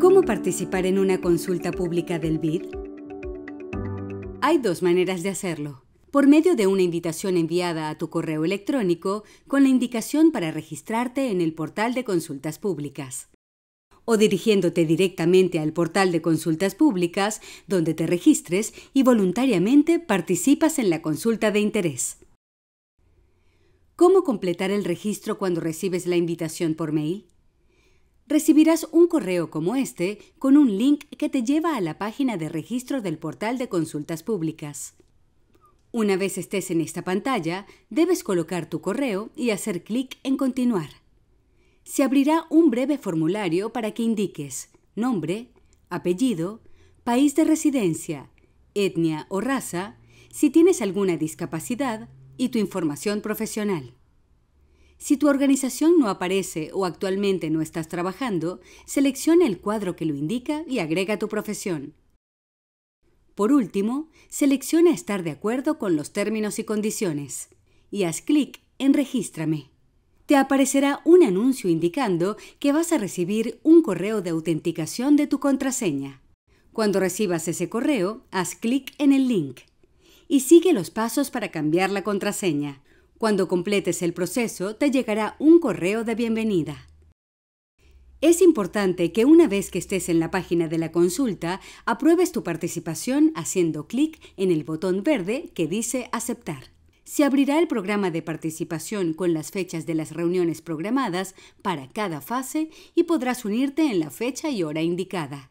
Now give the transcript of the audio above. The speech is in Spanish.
¿Cómo participar en una consulta pública del BID? Hay dos maneras de hacerlo. Por medio de una invitación enviada a tu correo electrónico con la indicación para registrarte en el portal de consultas públicas. O dirigiéndote directamente al portal de consultas públicas donde te registres y voluntariamente participas en la consulta de interés. ¿Cómo completar el registro cuando recibes la invitación por mail? recibirás un correo como este con un link que te lleva a la página de registro del portal de consultas públicas. Una vez estés en esta pantalla, debes colocar tu correo y hacer clic en Continuar. Se abrirá un breve formulario para que indiques nombre, apellido, país de residencia, etnia o raza, si tienes alguna discapacidad y tu información profesional. Si tu organización no aparece o actualmente no estás trabajando, selecciona el cuadro que lo indica y agrega tu profesión. Por último, selecciona estar de acuerdo con los términos y condiciones y haz clic en Regístrame. Te aparecerá un anuncio indicando que vas a recibir un correo de autenticación de tu contraseña. Cuando recibas ese correo, haz clic en el link y sigue los pasos para cambiar la contraseña. Cuando completes el proceso, te llegará un correo de bienvenida. Es importante que una vez que estés en la página de la consulta, apruebes tu participación haciendo clic en el botón verde que dice Aceptar. Se abrirá el programa de participación con las fechas de las reuniones programadas para cada fase y podrás unirte en la fecha y hora indicada.